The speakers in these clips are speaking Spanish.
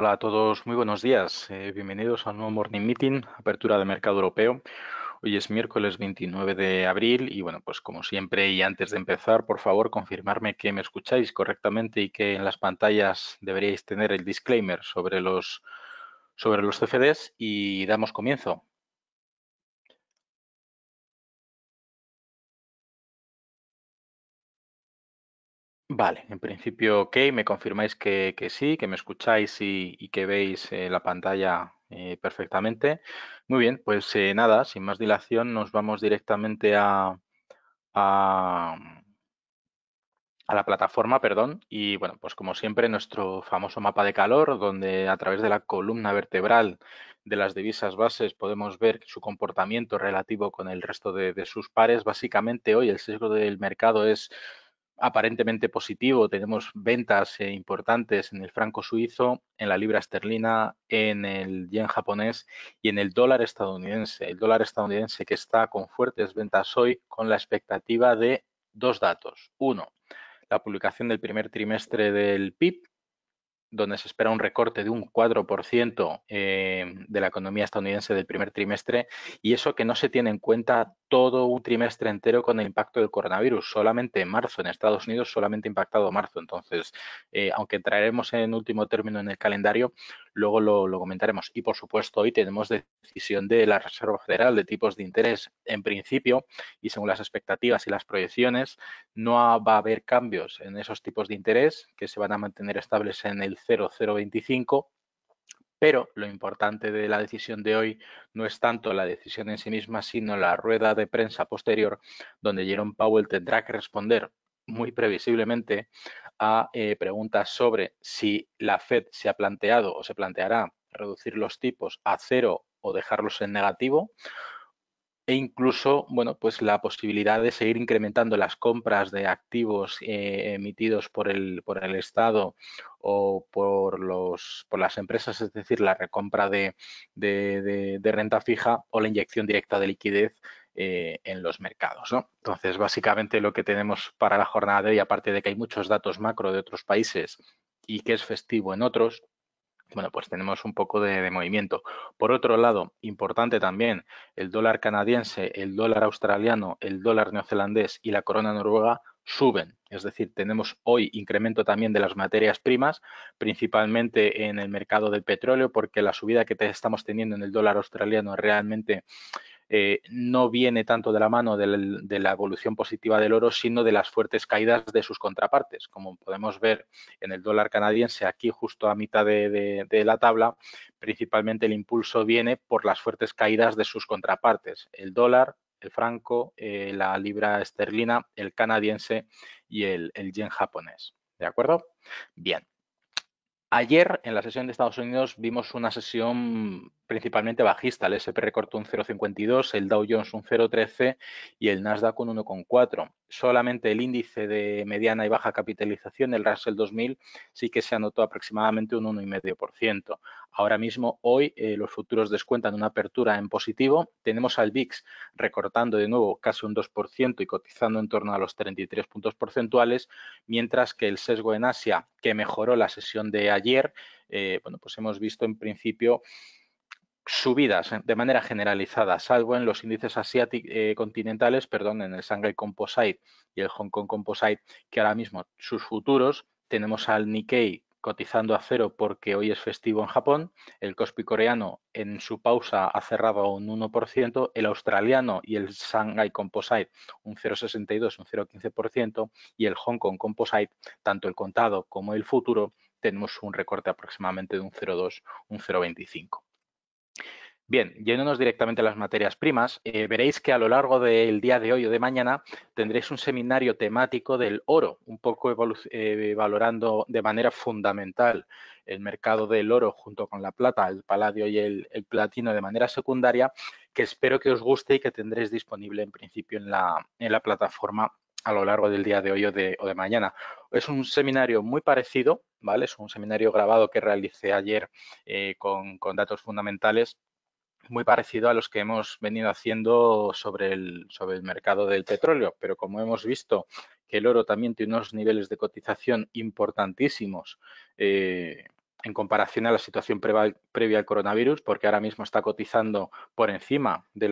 Hola a todos, muy buenos días. Eh, bienvenidos al nuevo Morning Meeting, apertura de mercado europeo. Hoy es miércoles 29 de abril y bueno, pues como siempre y antes de empezar, por favor, confirmarme que me escucháis correctamente y que en las pantallas deberíais tener el disclaimer sobre los, sobre los CFDs y damos comienzo. Vale, en principio ok, me confirmáis que, sí, que me escucháis y, que veis eh, la pantalla eh, perfectamente. Muy bien, pues eh, nada, sin más dilación nos vamos directamente a, a, la plataforma, perdón, y bueno, pues como siempre nuestro famoso mapa de calor, donde a través de la columna vertebral de las divisas bases podemos ver su comportamiento relativo con el resto de, de sus pares. Básicamente hoy el sesgo del mercado es aparentemente positivo. Tenemos ventas eh, importantes en el franco suizo, en la libra esterlina, en el yen japonés y en el dólar estadounidense. El dólar estadounidense que está con fuertes ventas hoy con la expectativa de dos datos. Uno, la publicación del primer trimestre del PIB donde se espera un recorte de un 4% eh, de la economía estadounidense del primer trimestre y eso que no se tiene en cuenta todo un trimestre entero con el impacto del coronavirus, solamente en marzo en Estados Unidos, solamente impactado marzo. Entonces, eh, aunque traeremos en último término en el calendario, luego lo, lo comentaremos. Y por supuesto, hoy tenemos decisión de la Reserva Federal de tipos de interés en principio y según las expectativas y las proyecciones, no va a haber cambios en esos tipos de interés que se van a mantener estables en el 0,025, pero lo importante de la decisión de hoy no es tanto la decisión en sí misma, sino la rueda de prensa posterior, donde Jerome Powell tendrá que responder muy previsiblemente a eh, preguntas sobre si la Fed se ha planteado o se planteará reducir los tipos a cero o dejarlos en negativo e incluso, bueno, pues la posibilidad de seguir incrementando las compras de activos eh, emitidos por el, por el Estado o por, los, por las empresas, es decir, la recompra de, renta fija o la inyección directa de liquidez eh, en los mercados. Entonces, básicamente lo que tenemos para la jornada de hoy, aparte de que hay muchos datos macro de otros países y que es festivo en otros, bueno, pues tenemos un poco de, movimiento. Por otro lado, importante también el dólar canadiense, el dólar australiano, el dólar neozelandés y la corona noruega suben. Es decir, tenemos hoy incremento también de las materias primas, principalmente en el mercado del petróleo, porque la subida que estamos teniendo en el dólar australiano realmente eh, no viene tanto de la mano de la evolución positiva del oro, sino de las fuertes caídas de sus contrapartes. Como podemos ver en el dólar canadiense, aquí justo a mitad de, la tabla, principalmente el impulso viene por las fuertes caídas de sus contrapartes. El dólar, el franco, eh, la libra esterlina, el canadiense y el, el yen japonés. ¿De acuerdo? Bien. Ayer en la sesión de Estados Unidos vimos una sesión principalmente bajista. El SP recortó un 0,52, el Dow Jones un 0,13 y el Nasdaq un 1,4. Solamente el índice de mediana y baja capitalización, el Russell 2000, sí que se anotó aproximadamente un 1,5%. Ahora mismo, hoy, eh, los futuros descuentan una apertura en positivo. Tenemos al VIX recortando de nuevo casi un 2% y cotizando en torno a los 33 puntos porcentuales, mientras que el sesgo en Asia, que mejoró la sesión de ayer, eh, bueno, pues hemos visto en principio subidas eh, de manera generalizada, salvo en los índices asiáticos eh, continentales, perdón, en el Shanghai Composite y el Hong Kong Composite, que ahora mismo sus futuros tenemos al Nikkei cotizando a cero porque hoy es festivo en Japón, el Kospi coreano en su pausa ha cerrado un 1%, el australiano y el Shanghai Composite un 0,62, un 0,15% y el Hong Kong Composite, tanto el contado como el futuro, tenemos un recorte aproximadamente de un 0,2, un 0,25. Bien, yéndonos directamente a las materias primas, eh, veréis que a lo largo del día de hoy o de mañana tendréis un seminario temático del oro, un poco eh, valorando de manera fundamental el mercado del oro junto con la plata, el paladio y el, platino de manera secundaria, que espero que os guste y que tendréis disponible en principio en la, plataforma a lo largo del día de hoy o de, mañana. Es un seminario muy parecido, ¿vale? Es un seminario grabado que realicé ayer eh, con datos fundamentales muy parecido a los que hemos venido haciendo sobre el, sobre el mercado del petróleo, pero como hemos visto que el oro también tiene unos niveles de cotización importantísimos, eh, en comparación a la situación previa al coronavirus, porque ahora mismo está cotizando por encima de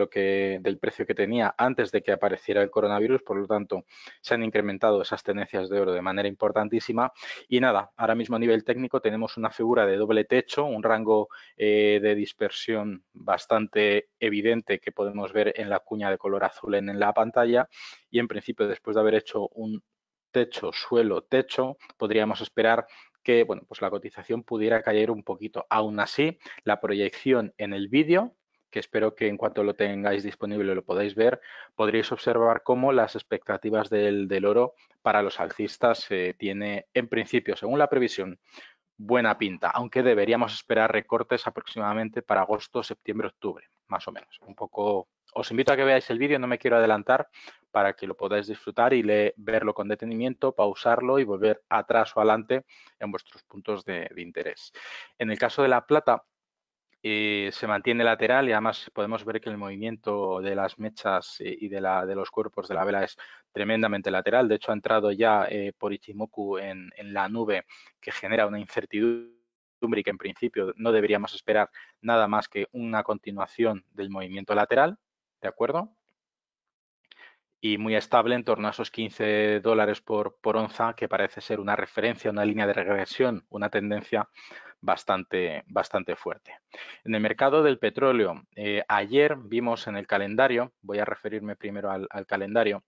del precio que tenía antes de que apareciera el coronavirus, por lo tanto se han incrementado esas tendencias de oro de manera importantísima. Y nada, ahora mismo a nivel técnico tenemos una figura de doble techo, un rango eh, de dispersión bastante evidente que podemos ver en la cuña de color azul en la pantalla y en principio después de haber hecho un techo, suelo, techo, podríamos esperar que bueno, pues la cotización pudiera caer un poquito. Aún así, la proyección en el vídeo que espero que en cuanto lo tengáis disponible lo podáis ver, podréis observar cómo las expectativas del, oro para los alcistas tiene, en principio, según la previsión, buena pinta, aunque deberíamos esperar recortes aproximadamente para agosto, septiembre, octubre, más o menos. Un poco os invito a que veáis el vídeo, no me quiero adelantar para que lo podáis disfrutar y verlo con detenimiento, pausarlo y volver atrás o adelante en vuestros puntos de, interés. En el caso de la plata, eh, se mantiene lateral y además podemos ver que el movimiento de las mechas eh, y de, los cuerpos de la vela es tremendamente lateral. De hecho, ha entrado ya eh, por Ichimoku en, en la nube que genera una incertidumbre y que en principio no deberíamos esperar nada más que una continuación del movimiento lateral, ¿de acuerdo? Y muy estable en torno a esos 15 dólares por, por onza, que parece ser una referencia, una línea de regresión, una tendencia bastante, bastante fuerte. En el mercado del petróleo, eh, ayer vimos en el calendario, voy a referirme primero al, calendario,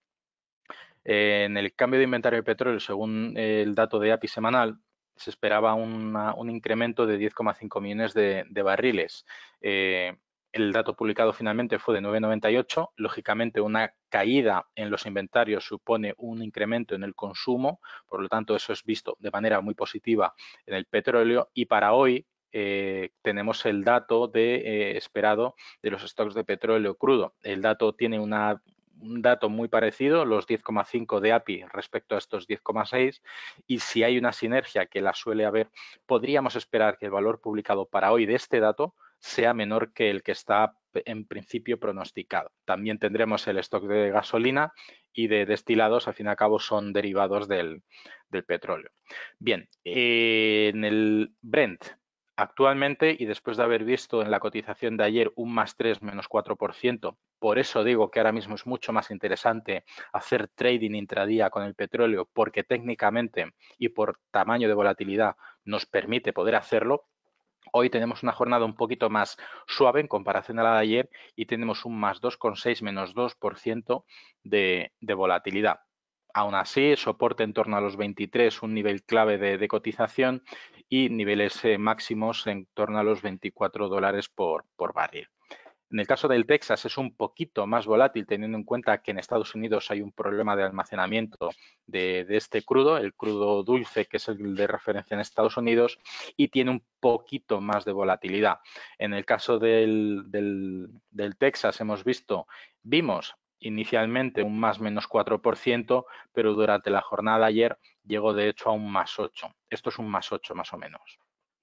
eh, en el cambio de inventario de petróleo, según el dato de API semanal, se esperaba un incremento de 10,5 millones de, barriles. Eh, el dato publicado finalmente fue de 9,98. Lógicamente, una caída en los inventarios supone un incremento en el consumo, por lo tanto, eso es visto de manera muy positiva en el petróleo. Y para hoy eh, tenemos el dato de, eh, esperado de los stocks de petróleo crudo. El dato tiene un dato muy parecido, los 10,5 de API respecto a estos 10,6 y si hay una sinergia que la suele haber, podríamos esperar que el valor publicado para hoy de este dato sea menor que el que está en principio pronosticado. También tendremos el stock de gasolina y de destilados, al fin y al cabo, son derivados del, petróleo. Bien, eh, en el Brent, actualmente y después de haber visto en la cotización de ayer un más 3 menos 4%, por eso digo que ahora mismo es mucho más interesante hacer trading intradía con el petróleo porque técnicamente y por tamaño de volatilidad nos permite poder hacerlo, Hoy tenemos una jornada un poquito más suave en comparación a la de ayer y tenemos un más 2,6 menos 2% de, de volatilidad. Aún así, soporte en torno a los 23, un nivel clave de, cotización y niveles eh, máximos en torno a los 24 dólares por barril. En el caso del Texas es un poquito más volátil teniendo en cuenta que en Estados Unidos hay un problema de almacenamiento de, este crudo, el crudo dulce que es el de referencia en Estados Unidos y tiene un poquito más de volatilidad. En el caso del, Texas hemos visto, vimos inicialmente un más menos 4%, pero durante la jornada de ayer llegó de hecho a un más 8. Esto es un más 8 más o menos.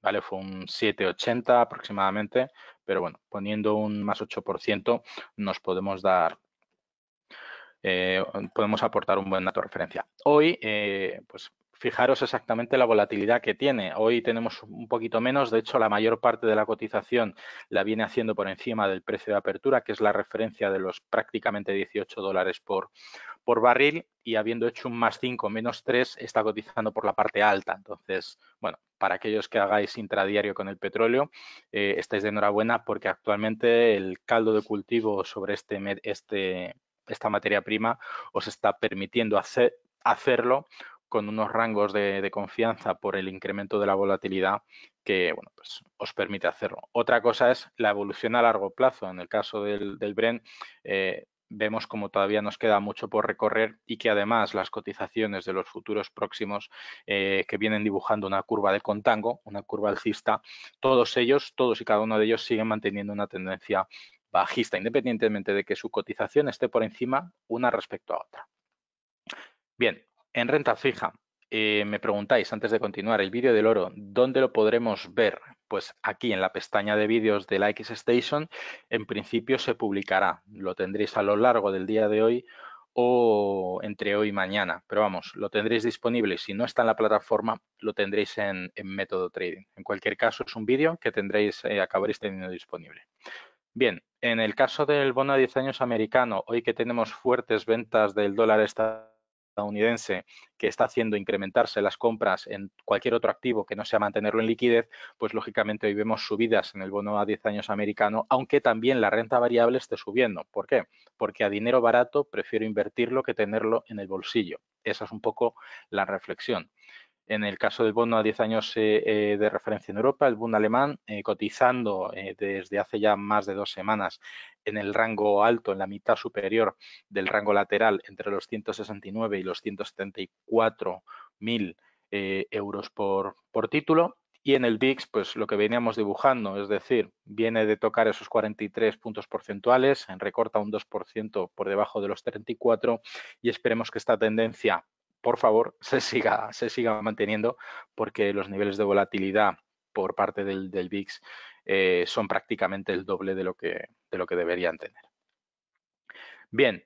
¿vale? Fue un 7,80 aproximadamente, pero bueno, poniendo un más 8% nos podemos dar eh, podemos aportar un buen dato de referencia. Hoy, eh, pues fijaros exactamente la volatilidad que tiene. Hoy tenemos un poquito menos, de hecho la mayor parte de la cotización la viene haciendo por encima del precio de apertura, que es la referencia de los prácticamente 18 dólares por, por barril y habiendo hecho un más 5, menos 3, está cotizando por la parte alta. Entonces, bueno, para aquellos que hagáis intradiario con el petróleo, eh, estáis de enhorabuena porque actualmente el caldo de cultivo sobre este, este esta materia prima os está permitiendo hacerlo con unos rangos de, confianza por el incremento de la volatilidad que bueno, pues, os permite hacerlo. Otra cosa es la evolución a largo plazo. En el caso del, del Bren, eh, vemos como todavía nos queda mucho por recorrer y que además las cotizaciones de los futuros próximos eh, que vienen dibujando una curva de contango, una curva alcista, todos ellos, todos y cada uno de ellos siguen manteniendo una tendencia bajista, independientemente de que su cotización esté por encima una respecto a otra. Bien, en renta fija. Eh, me preguntáis antes de continuar, el vídeo del oro, ¿dónde lo podremos ver? Pues aquí en la pestaña de vídeos de la X Station, en principio se publicará. Lo tendréis a lo largo del día de hoy o entre hoy y mañana. Pero vamos, lo tendréis disponible. Si no está en la plataforma, lo tendréis en, método trading. En cualquier caso, es un vídeo que tendréis, eh, acabaréis teniendo disponible. Bien, en el caso del bono de 10 años americano, hoy que tenemos fuertes ventas del dólar estadounidense, estadounidense que está haciendo incrementarse las compras en cualquier otro activo que no sea mantenerlo en liquidez, pues lógicamente hoy vemos subidas en el bono a 10 años americano, aunque también la renta variable esté subiendo. ¿Por qué? Porque a dinero barato prefiero invertirlo que tenerlo en el bolsillo. Esa es un poco la reflexión. En el caso del bono a 10 años eh, eh, de referencia en Europa, el bono alemán, eh, cotizando desde hace ya más de dos semanas en el rango alto, en la mitad superior del rango lateral, entre los 169 y los 174 mil eh, euros por, título. Y en el VIX, pues lo que veníamos dibujando, es decir, viene de tocar esos 43 puntos porcentuales, recorta un 2% por debajo de los 34 y esperemos que esta tendencia, por favor, se siga, manteniendo porque los niveles de volatilidad por parte del, del VIX eh, son prácticamente el doble de lo que, de lo que deberían tener. Bien,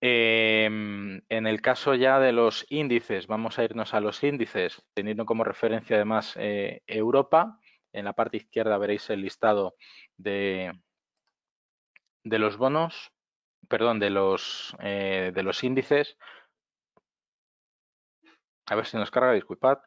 em, en el caso ya de los índices, vamos a irnos a los índices, teniendo como referencia además eh, Europa. En la parte izquierda veréis el listado de, de los bonos, perdón, de los, eh, de los índices. A ver si nos carga, disculpad.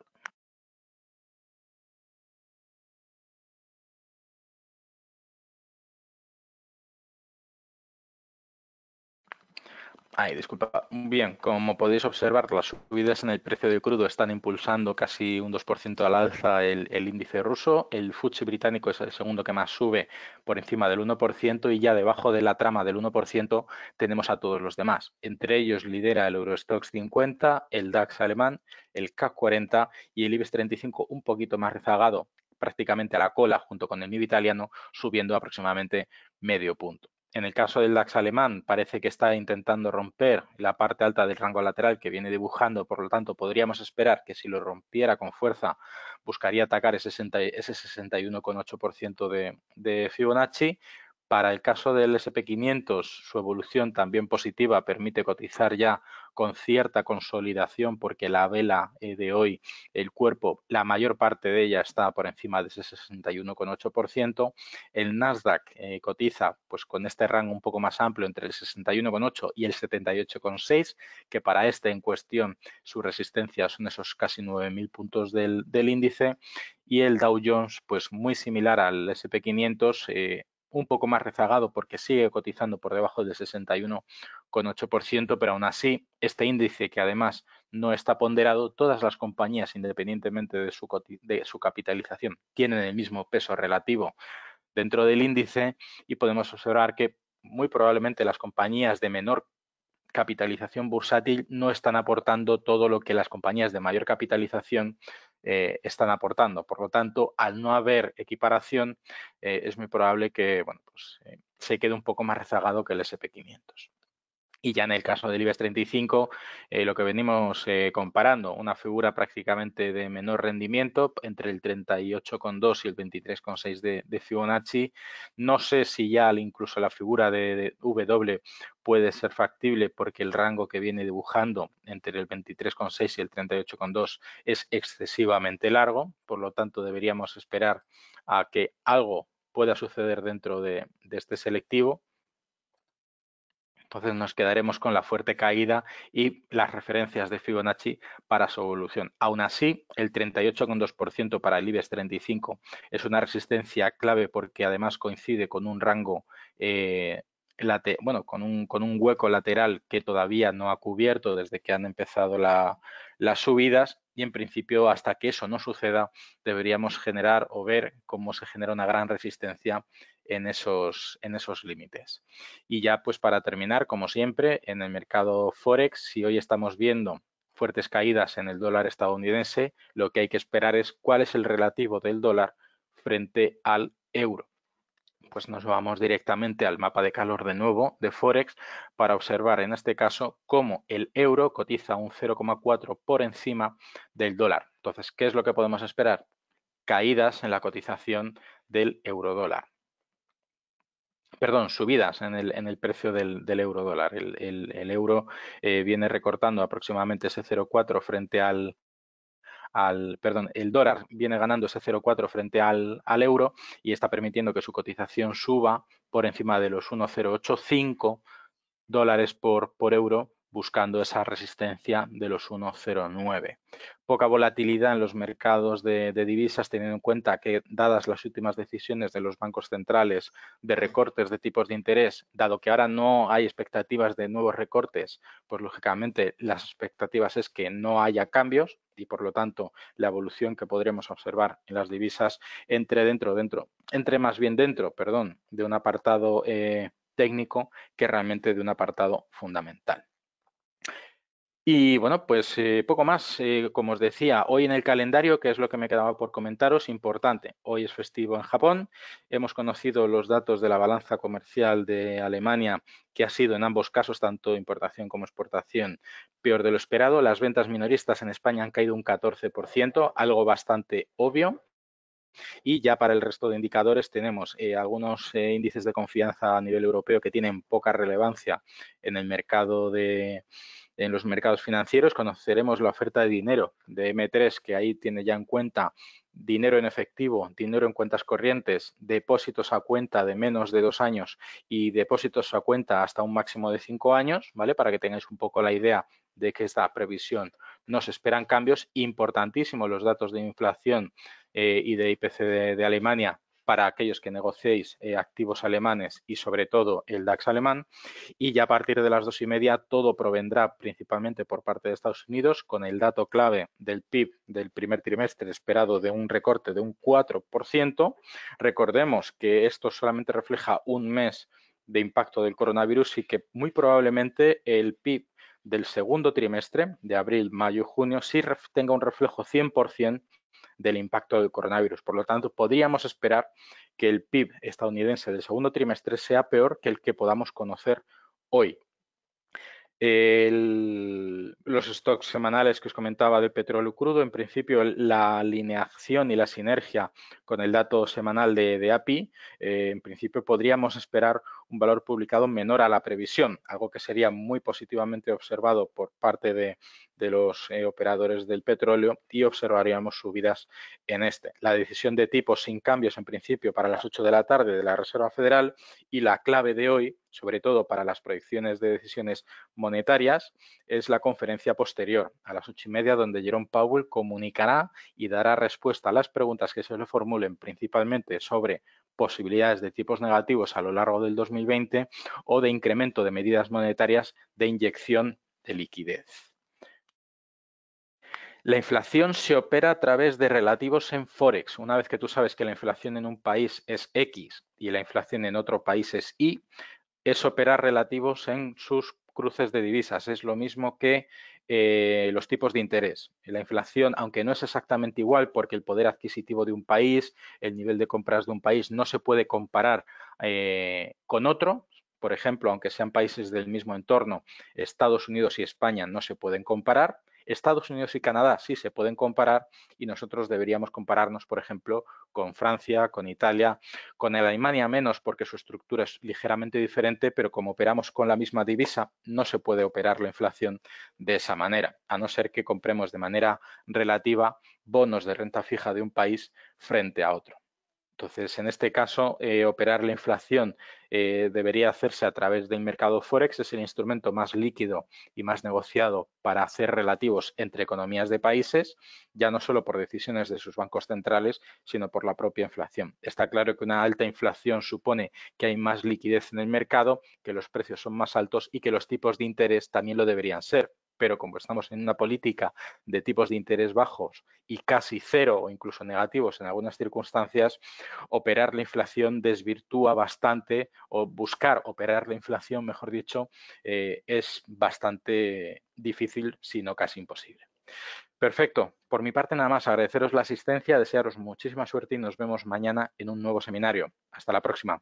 Ay, disculpa. Bien, como podéis observar, las subidas en el precio de crudo están impulsando casi un 2% al alza el, índice ruso. El FTSE británico es el segundo que más sube por encima del 1% y ya debajo de la trama del 1% tenemos a todos los demás. Entre ellos lidera el Eurostox 50, el DAX alemán, el CAC 40 y el IBEX 35 un poquito más rezagado prácticamente a la cola junto con el MIB italiano, subiendo aproximadamente medio punto. En el caso del DAX alemán parece que está intentando romper la parte alta del rango lateral que viene dibujando, por lo tanto podríamos esperar que si lo rompiera con fuerza buscaría atacar ese, 61,8% de Fibonacci. Para el caso del SP500, su evolución también positiva permite cotizar ya con cierta consolidación porque la vela eh, de hoy, el cuerpo, la mayor parte de ella está por encima de ese 61,8%. El Nasdaq eh, cotiza pues con este rango un poco más amplio entre el 61,8 y el 78,6, que para este en cuestión su resistencia son esos casi 9.000 puntos del, índice y el Dow Jones, pues muy similar al SP500, un poco más rezagado porque sigue cotizando por debajo del 61,8%, pero aún así este índice que además no está ponderado, todas las compañías independientemente de su, de su capitalización tienen el mismo peso relativo dentro del índice y podemos observar que muy probablemente las compañías de menor capitalización bursátil no están aportando todo lo que las compañías de mayor capitalización eh, están aportando. Por lo tanto, al no haber equiparación, eh, es muy probable que bueno, pues, eh, se quede un poco más rezagado que el SP500. Y ya en el caso del IBEX 35, eh, lo que venimos eh, comparando, una figura prácticamente de menor rendimiento entre el 38,2 y el 23,6 de, de, Fibonacci. No sé si ya incluso la figura de, W puede ser factible porque el rango que viene dibujando entre el 23,6 y el 38,2 es excesivamente largo. Por lo tanto, deberíamos esperar a que algo pueda suceder dentro de este selectivo entonces nos quedaremos con la fuerte caída y las referencias de Fibonacci para su evolución. Aún así, el 38,2% para el IBEX 35 es una resistencia clave porque además coincide con un rango eh, bueno, con un, con un, hueco lateral que todavía no ha cubierto desde que han empezado las subidas y en principio hasta que eso no suceda deberíamos generar o ver cómo se genera una gran resistencia en esos, límites. Y ya pues para terminar, como siempre, en el mercado Forex, si hoy estamos viendo fuertes caídas en el dólar estadounidense, lo que hay que esperar es cuál es el relativo del dólar frente al euro. Pues nos vamos directamente al mapa de calor de nuevo de Forex para observar en este caso cómo el euro cotiza un 0,4 por encima del dólar. Entonces, ¿qué es lo que podemos esperar? Caídas en la cotización del euro dólar perdón, subidas en el, en el precio del, del, euro dólar. El, euro eh, viene recortando aproximadamente ese 0,4 frente al, al, perdón, el dólar viene ganando ese 0,4 frente al, al, euro y está permitiendo que su cotización suba por encima de los 1,085 dólares por, por euro buscando esa resistencia de los 1,09. Poca volatilidad en los mercados de, divisas, teniendo en cuenta que, dadas las últimas decisiones de los bancos centrales de recortes de tipos de interés, dado que ahora no hay expectativas de nuevos recortes, pues lógicamente las expectativas es que no haya cambios y por lo tanto la evolución que podremos observar en las divisas entre dentro, dentro, entre más bien dentro, perdón, de un apartado eh, técnico que realmente de un apartado fundamental. Y bueno, pues eh, poco más. Eh, como os decía, hoy en el calendario, que es lo que me quedaba por comentaros, importante. Hoy es festivo en Japón. Hemos conocido los datos de la balanza comercial de Alemania, que ha sido en ambos casos, tanto importación como exportación, peor de lo esperado. Las ventas minoristas en España han caído un 14%, algo bastante obvio. Y ya para el resto de indicadores tenemos eh, algunos índices de confianza a nivel europeo que tienen poca relevancia en el mercado de, en los mercados financieros. Conoceremos la oferta de dinero de M3, que ahí tiene ya en cuenta dinero en efectivo, dinero en cuentas corrientes, depósitos a cuenta de menos de dos años y depósitos a cuenta hasta un máximo de cinco años, ¿vale? Para que tengáis un poco la idea de que esta previsión nos esperan cambios importantísimos. Los datos de inflación eh, y de IPC de Alemania para aquellos que negociéis eh, activos alemanes y sobre todo el DAX alemán. Y ya a partir de las dos y media todo provendrá principalmente por parte de Estados Unidos con el dato clave del PIB del primer trimestre esperado de un recorte de un 4%. Recordemos que esto solamente refleja un mes de impacto del coronavirus y que muy probablemente el PIB del segundo trimestre, de abril, mayo y junio, sí tenga un reflejo 100% del impacto del coronavirus. Por lo tanto, podríamos esperar que el PIB estadounidense del segundo trimestre sea peor que el que podamos conocer hoy. los stocks semanales que os comentaba de petróleo crudo, en principio la alineación y la sinergia con el dato semanal de, API, eh, en principio podríamos esperar un valor publicado menor a la previsión, algo que sería muy positivamente observado por parte de, los eh, operadores del petróleo y observaríamos subidas en este. La decisión de tipos sin cambios en principio para las 8 de la tarde de la Reserva Federal y la clave de hoy, sobre todo para las proyecciones de decisiones monetarias, es la conferencia posterior a las 8 y media donde Jerome Powell comunicará y dará respuesta a las preguntas que se le formulen principalmente sobre posibilidades de tipos negativos a lo largo del 2020 o de incremento de medidas monetarias de inyección de liquidez. La inflación se opera a través de relativos en Forex. Una vez que tú sabes que la inflación en un país es X y la inflación en otro país es Y, es operar relativos en sus cruces de divisas. Es lo mismo que eh, los tipos de interés. La inflación, aunque no es exactamente igual porque el poder adquisitivo de un país, el nivel de compras de un país no se puede comparar eh, con otro. Por ejemplo, aunque sean países del mismo entorno, Estados Unidos y España no se pueden comparar. Estados Unidos y Canadá sí se pueden comparar y nosotros deberíamos compararnos, por ejemplo, con Francia, con Italia, con Alemania menos porque su estructura es ligeramente diferente, pero como operamos con la misma divisa, no se puede operar la inflación de esa manera, a no ser que compremos de manera relativa bonos de renta fija de un país frente a otro. Entonces, en este caso, eh, operar la inflación eh, debería hacerse a través del mercado Forex, es el instrumento más líquido y más negociado para hacer relativos entre economías de países, ya no solo por decisiones de sus bancos centrales, sino por la propia inflación. Está claro que una alta inflación supone que hay más liquidez en el mercado, que los precios son más altos y que los tipos de interés también lo deberían ser pero como estamos en una política de tipos de interés bajos y casi cero o incluso negativos en algunas circunstancias, operar la inflación desvirtúa bastante o buscar operar la inflación, mejor dicho, eh, es bastante difícil, sino casi imposible. Perfecto. Por mi parte nada más, agradeceros la asistencia, desearos muchísima suerte y nos vemos mañana en un nuevo seminario. Hasta la próxima.